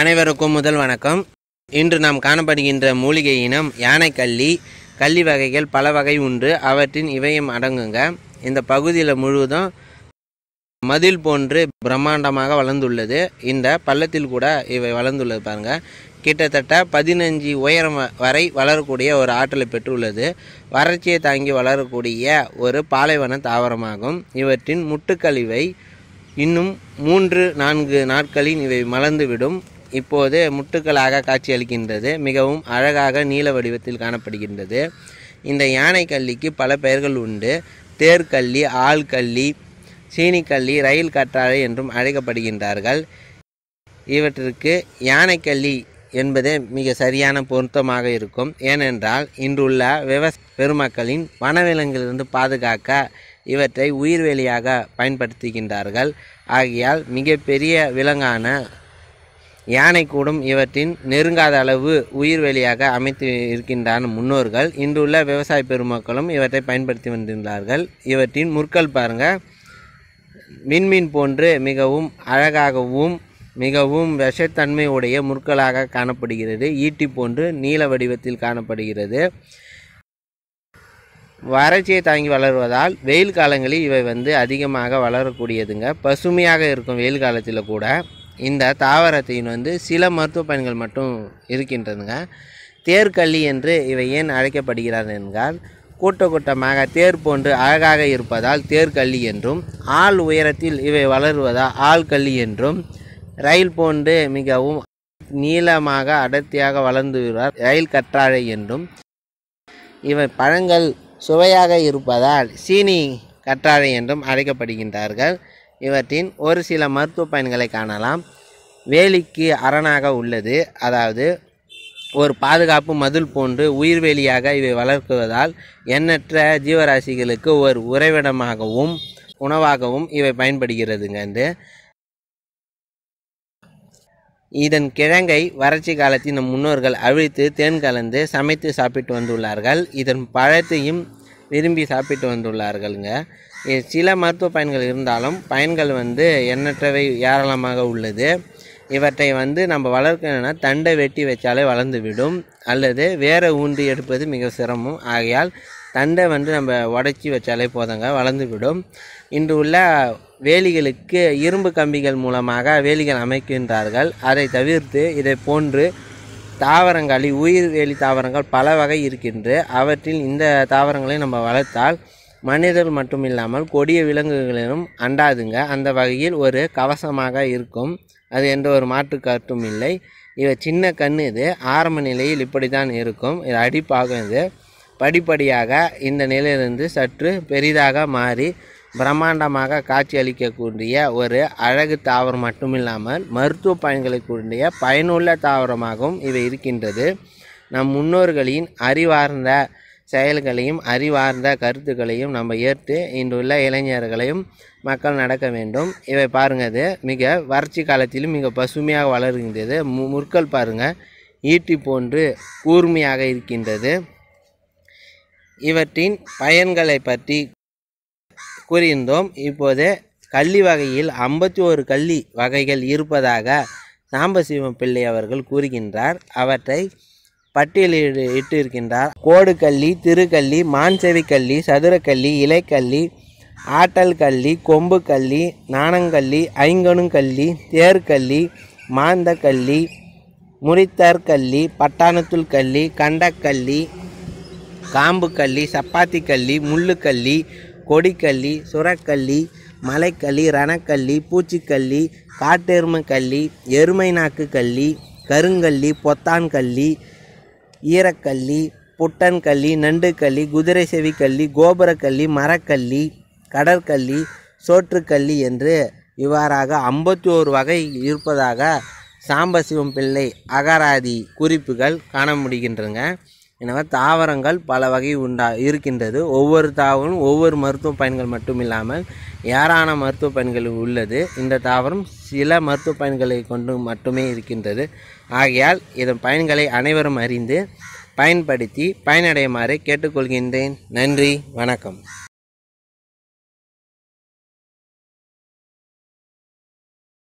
அனைவருக்கும் முதல் வணக்கம் இன்று நாம் காணப்படுகின்ற மூலிகை இனம் யானைக்கள்ளி கல்லி வகைகள் பல வகை உண்டு அவற்றின் இவையும் அடங்குங்க இந்த பகுதியில் முழுவதும் மதில் போன்று பிரம்மாண்டமாக வளர்ந்துள்ளது இந்த பள்ளத்தில் கூட இவை வளர்ந்துள்ளது பாருங்கள் கிட்டத்தட்ட பதினஞ்சு உயரம் வரை வளரக்கூடிய ஒரு ஆற்றலை பெற்றுள்ளது வறட்சியை தாங்கி வளரக்கூடிய ஒரு பாலைவன தாவரமாகும் இவற்றின் முட்டுக்கழிவை இன்னும் மூன்று நான்கு நாட்களில் இவை மலர்ந்துவிடும் இப்போது முட்டுக்களாக காட்சியளிக்கின்றது மிகவும் அழகாக நீல வடிவத்தில் காணப்படுகின்றது இந்த யானை கல்லிக்கு பல பெயர்கள் உண்டு தேர்கல்லி ஆள்கல்லி சீனிக்கல்லி ரயில் கற்றாழை என்றும் அழைக்கப்படுகின்றார்கள் இவற்றிற்கு யானைக்கள்ளி என்பதே மிக சரியான பொருத்தமாக இருக்கும் ஏனென்றால் இன்றுள்ள விவ பெருமக்களின் வனவிலங்கிலிருந்து பாதுகாக்க இவற்றை உயிர்வெளியாக பயன்படுத்துகின்றார்கள் ஆகையால் மிகப்பெரிய விலங்கான யானை கூடும் இவற்றின் நெருங்காத அளவு உயிர்வெளியாக அமைத்து இருக்கின்றான முன்னோர்கள் இன்றுள்ள விவசாய பெருமக்களும் இவற்றை பயன்படுத்தி வந்திருந்தார்கள் இவற்றின் முற்கள் பாருங்கள் மின்மின் போன்று மிகவும் அழகாகவும் மிகவும் விஷத்தன்மை உடைய முற்களாக காணப்படுகிறது ஈட்டி போன்று நீல வடிவத்தில் காணப்படுகிறது வறட்சியை தாங்கி வளருவதால் வெயில் காலங்களில் இவை வந்து அதிகமாக வளரக்கூடியதுங்க பசுமையாக இருக்கும் வெயில் காலத்தில் கூட இந்த தாவரத்தின் வந்து சில மருத்துவ பயன்கள் மட்டும் இருக்கின்றதுங்க தேர்கள்ளி என்று இவை ஏன் அழைக்கப்படுகிறார் என்றால் கூட்ட கூட்டமாக தேர் போன்று அழகாக இருப்பதால் தேர்கள்ளி என்றும் ஆள் உயரத்தில் இவை வளருவதால் ஆள்கள்ளி என்றும் ரயில் போன்று மிகவும் நீளமாக அடர்த்தியாக வளர்ந்து விடுவார் ரயில் கற்றாழை என்றும் இவை பழங்கள் சுவையாக இருப்பதால் சீனி கற்றாழை என்றும் அழைக்கப்படுகின்றார்கள் இவற்றின் ஒரு சில மருத்துவ பயன்களை காணலாம் வேலிக்கு அரணாக உள்ளது அதாவது ஒரு பாதுகாப்பு மதில் போன்று உயிர்வேலியாக இவை வளர்க்குவதால் எண்ணற்ற ஜீவராசிகளுக்கு ஒரு உறைவிடமாகவும் உணவாகவும் இவை பயன்படுகிறதுங்க வந்து இதன் கிழங்கை வறட்சி காலத்தில் நம் முன்னோர்கள் அழித்து தேன் கலந்து சமைத்து சாப்பிட்டு வந்துள்ளார்கள் இதன் பழத்தையும் விரும்பி சாப்பிட்டு வந்துள்ளார்கள்ங்க சில மருத்துவ பயன்கள் இருந்தாலும் பயன்கள் வந்து எண்ணற்றவை ஏராளமாக உள்ளது இவற்றை வந்து நம்ம வளர்க்கணும்னா தண்டை வெட்டி வச்சாலே வளர்ந்து விடும் அல்லது வேற ஊன்றி எடுப்பது மிக சிரமம் ஆகையால் தண்டை வந்து நம்ம உடச்சி வச்சாலே போதங்க வளர்ந்து விடும் இன்று உள்ள வேலிகளுக்கு இரும்பு கம்பிகள் மூலமாக வேலிகள் அமைக்கின்றார்கள் அதை தவிர்த்து இதை போன்று தாவரங்களில் உயிர் வேலி தாவரங்கள் பல வகை இருக்கின்ற அவற்றில் இந்த தாவரங்களை நம்ம வளர்த்தால் மனிதர் மட்டும் இல்லாமல் கொடிய விலங்குகளிலும் அண்டாதுங்க அந்த வகையில் ஒரு கவசமாக இருக்கும் அது எந்த ஒரு மாற்றுக்கருத்தும் இல்லை இவை சின்ன கண் இது ஆரம்ப நிலையில் இப்படி தான் இருக்கும் இது அடிப்பாகும் இது படிப்படியாக இந்த நிலையிலிருந்து சற்று பெரிதாக மாறி பிரம்மாண்டமாக காட்சி அளிக்கக்கூடிய ஒரு அழகு தாவரம் மட்டுமில்லாமல் மருத்துவ பயன்களை கூடிய பயனுள்ள தாவரமாகவும் இவை இருக்கின்றது நம் முன்னோர்களின் அறிவார்ந்த செயல்களையும் அறிவார்ந்த கருத்துக்களையும் நம்ம ஏற்று இன்றுள்ள இளைஞர்களையும் மக்கள் நடக்க வேண்டும் இவை பாருங்கள் அது மிக வறட்சி காலத்திலும் மிக பசுமையாக வளர்கின்றது மு முற்கள் பாருங்கள் ஈட்டி போன்று கூர்மையாக இருக்கின்றது இவற்றின் பயன்களை பற்றி கூறியிருந்தோம் இப்போது கள்ளி வகையில் ஐம்பத்தி ஒரு கள்ளி வகைகள் இருப்பதாக சாம்பசிவம் பிள்ளை அவர்கள் கூறுகின்றார் அவற்றை பட்டியலிட்டு இட்டு இருக்கின்றார் கோடுக்கல்லி திருக்கல்லி மான்செவிக்கல்லி சதுரக்கல்லி இலைக்கல்லி ஆட்டல் கல்லி கொம்பு கல்லி நாணங்கல்லி ஐங்கணுங்கல்லி தேர்கல்லி மாந்தக்கல்லி முறித்தற்கல்லி பட்டாணத்துள் கல்லி கண்டக்கல்லி காம்புக்கல்லி கல்லி முள்ளுக்கல்லி கொடிக்கல்லி சுரக்கல்லி மலைக்கல்லி ரணக்கல்லி பூச்சிக்கல்லி காட்டெருமை கல்லி எருமை நாக்கு கல்லி கருங்கல்லி பொத்தான் ஈரக்கல்லி புட்டன்கல்லி நண்டுக்கல்லி குதிரை செவிக்கல்லி கோபுரக்கல்லி மரக்கல்லி கடற்கல்லி சோற்றுக்கல்லி என்று இவ்வாறாக ஐம்பத்தி ஓரு வகை இருப்பதாக சாம்பசிவம் பிள்ளை அகராதி குறிப்புகள் காண முடிகின்றன எனவே தாவரங்கள் பல வகை உண்டா இருக்கின்றது ஒவ்வொரு தாவரம் ஒவ்வொரு மருத்துவ பயன்கள் மட்டும் இல்லாமல் ஏராளமான மருத்துவ பயன்கள் உள்ளது இந்த தாவரம் சில மருத்துவ பயன்களை கொண்டு மட்டுமே இருக்கின்றது ஆகையால் இதன் பயன்களை அனைவரும் அறிந்து பயன்படுத்தி பயனடையுமாறு கேட்டுக்கொள்கின்றேன் நன்றி வணக்கம்